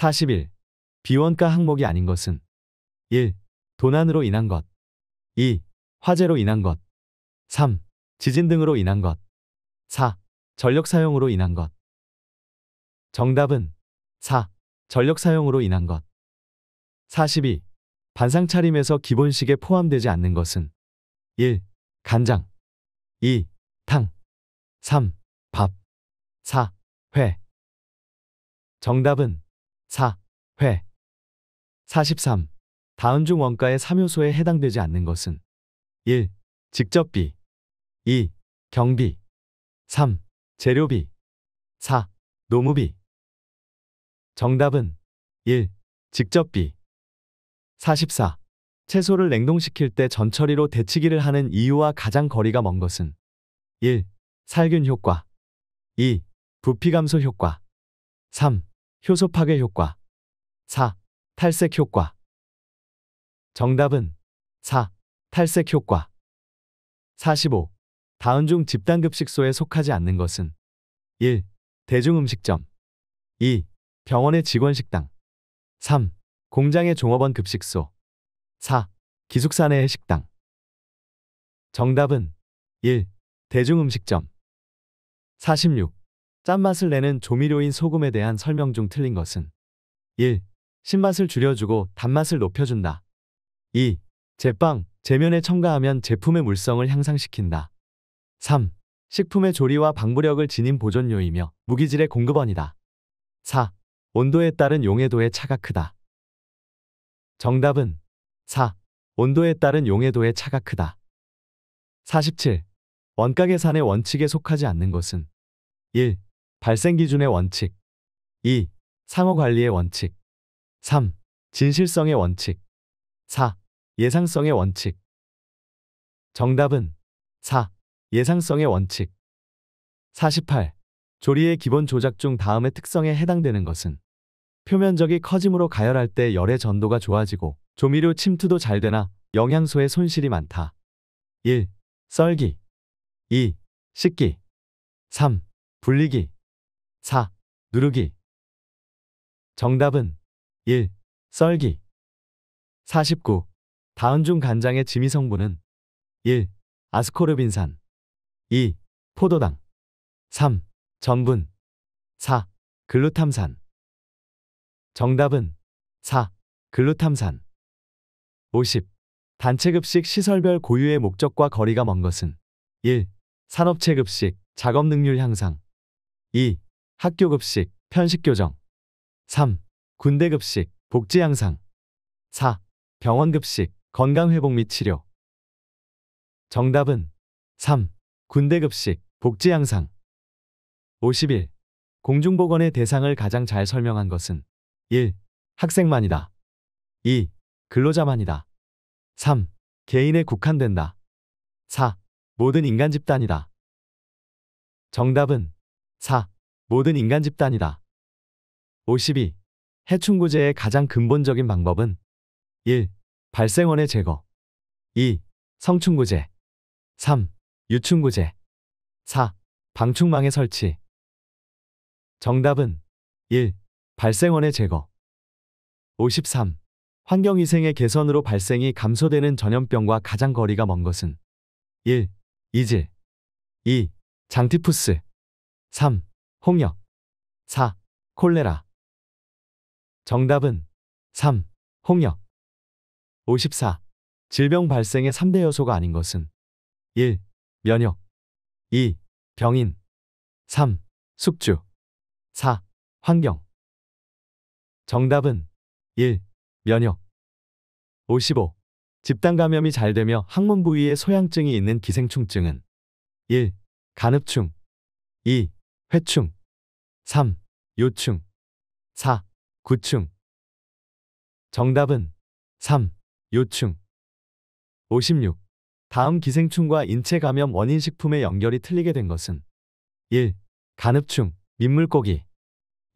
4 1 비원가 항목이 아닌 것은 1. 도난으로 인한 것 2. 화재로 인한 것 3. 지진 등으로 인한 것 4. 전력 사용으로 인한 것 정답은 4. 전력 사용으로 인한 것 42. 반상 차림에서 기본식에 포함되지 않는 것은 1. 간장 2. 탕 3. 밥 4. 회 정답은 4회 43. 다음 중 원가의 3요소에 해당되지 않는 것은 1. 직접비 2. 경비 3. 재료비 4. 노무비 정답은 1. 직접비 44. 채소를 냉동시킬 때 전처리로 데치기를 하는 이유와 가장 거리가 먼 것은 1. 살균 효과 2. 부피 감소 효과 3. 효소 파괴 효과 4. 탈색 효과 정답은 4. 탈색 효과 45. 다음중 집단급식소에 속하지 않는 것은 1. 대중음식점 2. 병원의 직원식당 3. 공장의 종업원 급식소 4. 기숙사 내의 식당 정답은 1. 대중음식점 46. 짠맛을 내는 조미료인 소금에 대한 설명 중 틀린 것은 1. 신맛을 줄여주고 단맛을 높여준다. 2. 제빵, 제면에 첨가하면 제품의 물성을 향상시킨다. 3. 식품의 조리와 방부력을 지닌 보존료이며 무기질의 공급원이다. 4. 온도에 따른 용해도의 차가 크다. 정답은 4. 온도에 따른 용해도의 차가 크다. 47. 원가계산의 원칙에 속하지 않는 것은 1. 발생 기준의 원칙 2. 상호 관리의 원칙 3. 진실성의 원칙 4. 예상성의 원칙 정답은 4. 예상성의 원칙 48. 조리의 기본 조작 중 다음의 특성에 해당되는 것은 표면적이 커짐으로 가열할 때 열의 전도가 좋아지고 조미료 침투도 잘 되나 영양소의 손실이 많다. 1. 썰기 2. 식기 3. 불리기 4. 누르기 정답은 1. 썰기 49. 다운중 간장의 지미 성분은 1. 아스코르빈산 2. 포도당 3. 전분 4. 글루탐산 정답은 4. 글루탐산 50. 단체급식 시설별 고유의 목적과 거리가 먼 것은 1. 산업체급식 작업능률 향상 2. 학교 급식, 편식 교정 3. 군대 급식, 복지 향상 4. 병원 급식, 건강 회복 및 치료 정답은 3. 군대 급식, 복지 향상 51. 공중보건의 대상을 가장 잘 설명한 것은 1. 학생만이다. 2. 근로자만이다. 3. 개인에 국한된다. 4. 모든 인간 집단이다. 정답은 4. 모든 인간 집단이다. 52. 해충구제의 가장 근본적인 방법은 1. 발생원의 제거 2. 성충구제 3. 유충구제 4. 방충망의 설치 정답은 1. 발생원의 제거 53. 환경위생의 개선으로 발생이 감소되는 전염병과 가장 거리가 먼 것은 1. 이질 2. 장티푸스 3. 홍역 4. 콜레라 정답은 3. 홍역 54. 질병 발생의 3대 요소가 아닌 것은 1. 면역 2. 병인 3. 숙주 4. 환경 정답은 1. 면역 55. 집단 감염이 잘 되며 항문 부위에 소양증이 있는 기생충증은 1. 간흡충 2. 회충 3. 요충 4. 구충 정답은 3. 요충 56. 다음 기생충과 인체 감염 원인 식품의 연결이 틀리게 된 것은 1. 간흡충, 민물고기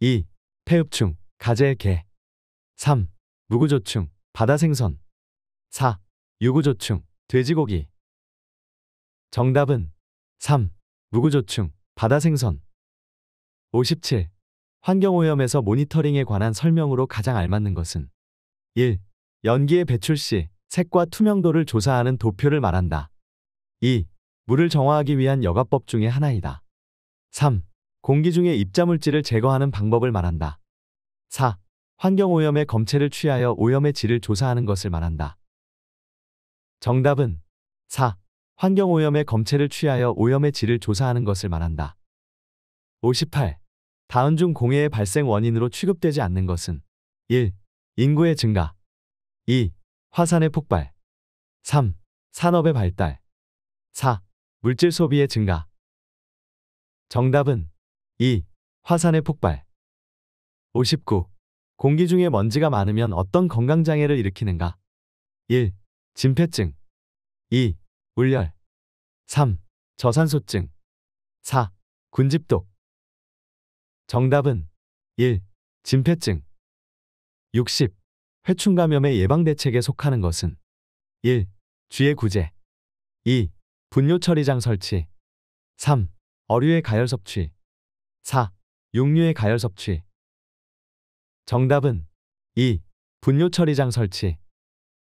2. 폐흡충, 가재의 개 3. 무구조충, 바다생선 4. 유구조충, 돼지고기 정답은 3. 무구조충, 바다생선 57. 환경오염에서 모니터링에 관한 설명으로 가장 알맞는 것은 1. 연기의 배출 시 색과 투명도를 조사하는 도표를 말한다. 2. 물을 정화하기 위한 여가법 중의 하나이다. 3. 공기 중에 입자물질을 제거하는 방법을 말한다. 4. 환경오염의 검체를 취하여 오염의 질을 조사하는 것을 말한다. 정답은 4. 환경오염의 검체를 취하여 오염의 질을 조사하는 것을 말한다. 58. 다음 중 공해의 발생 원인으로 취급되지 않는 것은 1. 인구의 증가 2. 화산의 폭발 3. 산업의 발달 4. 물질 소비의 증가 정답은 2. 화산의 폭발 59. 공기 중에 먼지가 많으면 어떤 건강장애를 일으키는가 1. 진폐증 2. 울열 3. 저산소증 4. 군집독 정답은 1. 진폐증 60. 회충 감염의 예방 대책에 속하는 것은 1. 쥐의 구제 2. 분뇨 처리장 설치 3. 어류의 가열 섭취 4. 육류의 가열 섭취 정답은 2. 분뇨 처리장 설치